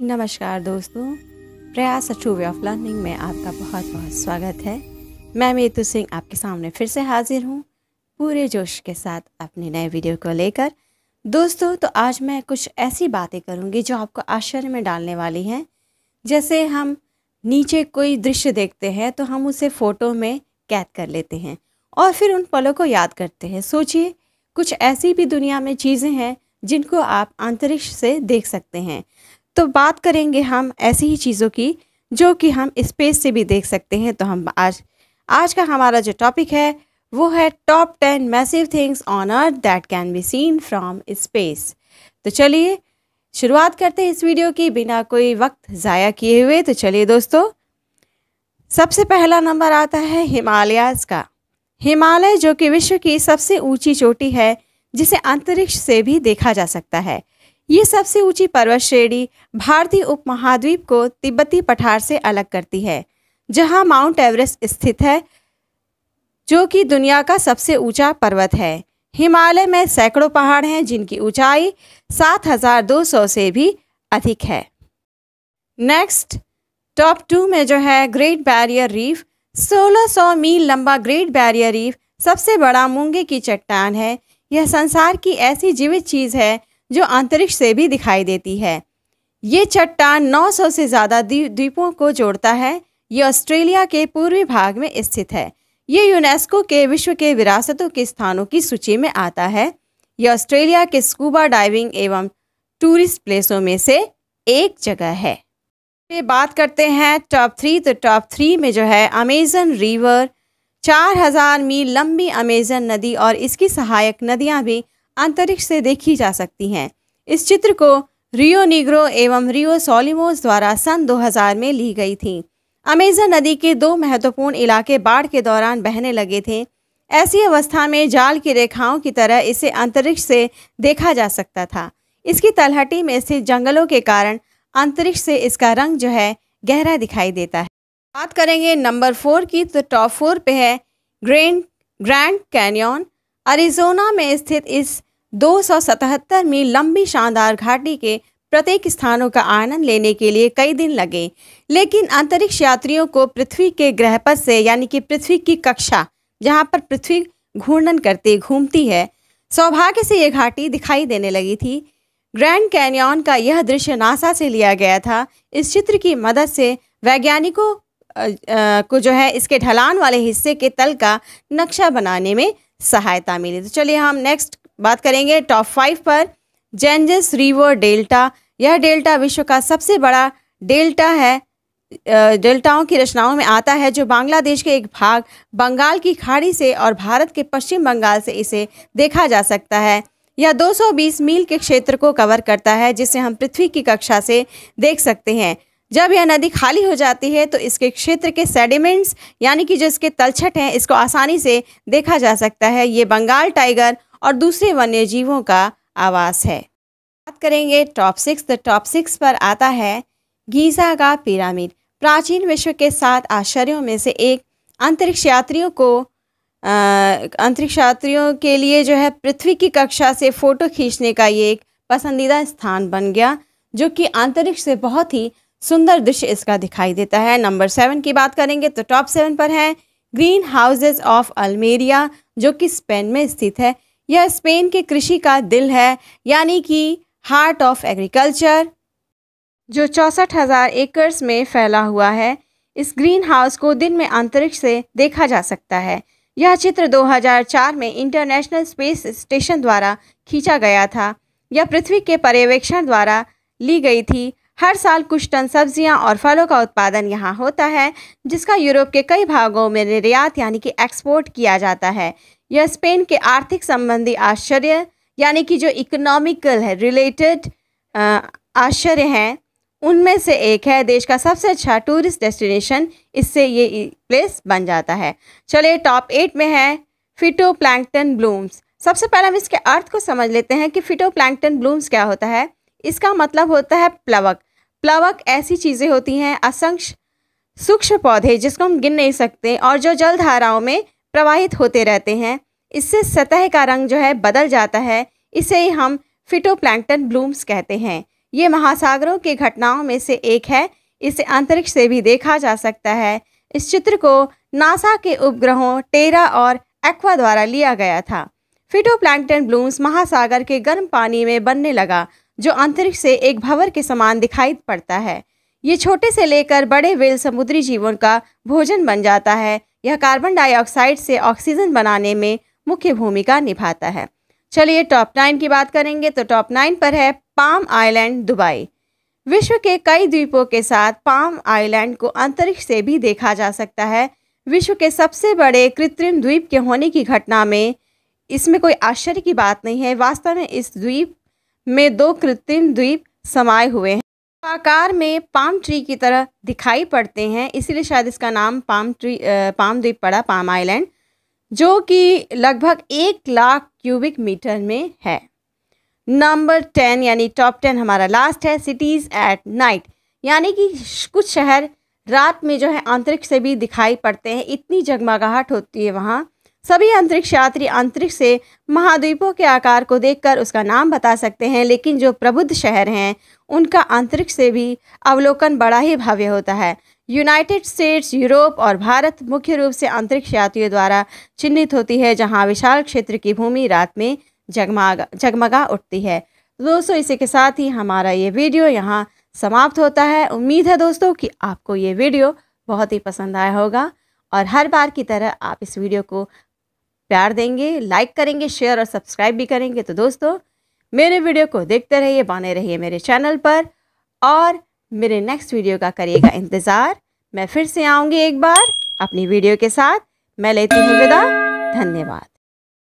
नमस्कार दोस्तों प्रयास अचूवे ऑफ लर्निंग में आपका बहुत बहुत स्वागत है मैं मेतु सिंह आपके सामने फिर से हाजिर हूँ पूरे जोश के साथ अपने नए वीडियो को लेकर दोस्तों तो आज मैं कुछ ऐसी बातें करूँगी जो आपको आश्चर्य में डालने वाली हैं जैसे हम नीचे कोई दृश्य देखते हैं तो हम उसे फ़ोटो में कैद कर लेते हैं और फिर उन पलों को याद करते हैं सोचिए कुछ ऐसी भी दुनिया में चीज़ें हैं जिनको आप अंतरिक्ष से देख सकते हैं तो बात करेंगे हम ऐसी ही चीज़ों की जो कि हम स्पेस से भी देख सकते हैं तो हम आज आज का हमारा जो टॉपिक है वो है top ten massive things on earth that can be seen from space तो चलिए शुरुआत करते हैं इस वीडियो की बिना कोई वक्त ज़ाया किए हुए तो चलिए दोस्तों सबसे पहला नंबर आता है हिमालयाज का हिमालय जो कि विश्व की सबसे ऊंची चोटी है जिसे अंतरिक्ष से भी देखा जा सकता है ये सबसे ऊंची पर्वत श्रेणी भारतीय उपमहाद्वीप को तिब्बती पठार से अलग करती है जहां माउंट एवरेस्ट स्थित है जो कि दुनिया का सबसे ऊंचा पर्वत है हिमालय में सैकड़ों पहाड़ हैं जिनकी ऊंचाई 7,200 से भी अधिक है नेक्स्ट टॉप टू में जो है ग्रेट बैरियर रीफ 1600 मील लंबा ग्रेट बैरियर रीफ सबसे बड़ा मूंगे की चट्टान है यह संसार की ऐसी जीवित चीज़ है जो अंतरिक्ष से भी दिखाई देती है ये चट्टान 900 से ज़्यादा द्वीपों को जोड़ता है ये ऑस्ट्रेलिया के पूर्वी भाग में स्थित है ये यूनेस्को के विश्व के विरासतों के स्थानों की सूची में आता है यह ऑस्ट्रेलिया के स्कूबा डाइविंग एवं टूरिस्ट प्लेसों में से एक जगह है ये बात करते हैं टॉप थ्री तो टॉप थ्री में जो है अमेजन रिवर 4000 मील लंबी अमेजन नदी और इसकी सहायक नदियां भी अंतरिक्ष से देखी जा सकती हैं इस चित्र को रियो निग्रो एवं रियो सोलिमोस द्वारा सन 2000 में ली गई थी अमेजन नदी के दो महत्वपूर्ण इलाके बाढ़ के दौरान बहने लगे थे ऐसी अवस्था में जाल की रेखाओं की तरह इसे अंतरिक्ष से देखा जा सकता था इसकी तलहटी में स्थित जंगलों के कारण अंतरिक्ष से इसका रंग जो है गहरा दिखाई देता है बात करेंगे नंबर फोर की तो टॉप फोर पे है ग्रैंड ग्रैंड कैनियन अरिजोना में स्थित इस दो में लंबी शानदार घाटी के प्रत्येक स्थानों का आनंद लेने के लिए कई दिन लगे लेकिन अंतरिक्ष यात्रियों को पृथ्वी के पर से यानी कि पृथ्वी की कक्षा जहाँ पर पृथ्वी घूर्णन करती घूमती है सौभाग्य से ये घाटी दिखाई देने लगी थी ग्रैंड कैनियन का यह दृश्य नासा से लिया गया था इस चित्र की मदद से वैज्ञानिकों को जो है इसके ढलान वाले हिस्से के तल का नक्शा बनाने में सहायता मिली तो चलिए हम नेक्स्ट बात करेंगे टॉप फाइव पर जेंजस रिवर डेल्टा यह डेल्टा विश्व का सबसे बड़ा डेल्टा है डेल्टाओं की रचनाओं में आता है जो बांग्लादेश के एक भाग बंगाल की खाड़ी से और भारत के पश्चिम बंगाल से इसे देखा जा सकता है यह 220 मील के क्षेत्र को कवर करता है जिसे हम पृथ्वी की कक्षा से देख सकते हैं जब यह नदी खाली हो जाती है तो इसके क्षेत्र के सेडिमेंट्स यानी कि जो इसके तलछट हैं इसको आसानी से देखा जा सकता है ये बंगाल टाइगर और दूसरे वन्य जीवों का आवास है बात करेंगे टॉप सिक्स तो टॉप सिक्स पर आता है गीज़ा का पिरामिड प्राचीन विश्व के सात आश्चर्यों में से एक अंतरिक्ष यात्रियों को अंतरिक्ष यात्रियों के लिए जो है पृथ्वी की कक्षा से फ़ोटो खींचने का ये एक पसंदीदा स्थान बन गया जो कि अंतरिक्ष से बहुत ही सुंदर दृश्य इसका दिखाई देता है नंबर सेवन की बात करेंगे तो टॉप सेवन पर है ग्रीन हाउसेज ऑफ अल्मेरिया जो कि स्पेन में स्थित है यह स्पेन के कृषि का दिल है यानी कि हार्ट ऑफ एग्रीकल्चर जो चौंसठ हज़ार एकर्स में फैला हुआ है इस ग्रीन हाउस को दिन में अंतरिक्ष से देखा जा सकता है यह चित्र 2004 में इंटरनेशनल स्पेस स्टेशन द्वारा खींचा गया था यह पृथ्वी के पर्यवेक्षण द्वारा ली गई थी हर साल कुछ टन सब्जियां और फलों का उत्पादन यहां होता है जिसका यूरोप के कई भागों में निर्यात यानी कि एक्सपोर्ट किया जाता है यह स्पेन के आर्थिक संबंधी आश्चर्य यानी कि जो इकोनॉमिकल है रिलेटेड आश्चर्य हैं उनमें से एक है देश का सबसे अच्छा टूरिस्ट डेस्टिनेशन इससे ये प्लेस बन जाता है चलिए टॉप एट में है फिटो प्लैंकटन ब्लूम्स सबसे पहले हम इसके अर्थ को समझ लेते हैं कि फिटो प्लैंकटन ब्लूम्स क्या होता है इसका मतलब होता है प्लवक प्लवक ऐसी चीज़ें होती हैं असंख्य सूक्ष्म पौधे जिसको हम गिन नहीं सकते और जो जल धाराओं में प्रवाहित होते रहते हैं इससे सतह का रंग जो है बदल जाता है इसे ही हम फिटोप्लैंकटन ब्लूम्स कहते हैं ये महासागरों की घटनाओं में से एक है इसे अंतरिक्ष से भी देखा जा सकता है इस चित्र को नासा के उपग्रहों टेरा और एक्वा द्वारा लिया गया था फिटोप्लैंकटन ब्लूम्स महासागर के गर्म पानी में बनने लगा जो अंतरिक्ष से एक भंवर के समान दिखाई पड़ता है ये छोटे से लेकर बड़े वेल समुद्री जीवन का भोजन बन जाता है यह कार्बन डाइऑक्साइड से ऑक्सीजन बनाने में मुख्य भूमिका निभाता है चलिए टॉप नाइन की बात करेंगे तो टॉप नाइन पर है पाम आइलैंड दुबई विश्व के कई द्वीपों के साथ पाम आइलैंड को अंतरिक्ष से भी देखा जा सकता है विश्व के सबसे बड़े कृत्रिम द्वीप के होने की घटना में इसमें कोई आश्चर्य की बात नहीं है वास्तव में इस द्वीप में दो कृत्रिम द्वीप समाये हुए हैं आकार में पाम ट्री की तरह दिखाई पड़ते हैं इसीलिए शायद इसका नाम पाम ट्री पाम द्वीप पड़ा पाम आइलैंड जो कि लगभग एक लाख क्यूबिक मीटर में है नंबर टेन यानी टॉप टेन हमारा लास्ट है सिटीज़ एट नाइट यानी कि कुछ शहर रात में जो है अंतरिक्ष से भी दिखाई पड़ते हैं इतनी जगमगाहट होती है वहाँ सभी अंतरिक्ष यात्री अंतरिक्ष से महाद्वीपों के आकार को देखकर उसका नाम बता सकते हैं लेकिन जो प्रबुद्ध शहर हैं उनका अंतरिक्ष से भी अवलोकन बड़ा ही भव्य होता है यूनाइटेड स्टेट्स यूरोप और भारत मुख्य रूप से अंतरिक्ष यात्रियों द्वारा चिन्हित होती है जहाँ विशाल क्षेत्र की भूमि रात में जगमगा जगमगा उठती है दोस्तों इसी के साथ ही हमारा ये वीडियो यहाँ समाप्त होता है उम्मीद है दोस्तों कि आपको ये वीडियो बहुत ही पसंद आया होगा और हर बार की तरह आप इस वीडियो को प्यार देंगे लाइक करेंगे शेयर और सब्सक्राइब भी करेंगे तो दोस्तों मेरे वीडियो को देखते रहिए बने रहिए मेरे चैनल पर और मेरे नेक्स्ट वीडियो का करिएगा इंतज़ार मैं फिर से आऊँगी एक बार अपनी वीडियो के साथ मैं लेती हूँ विदा धन्यवाद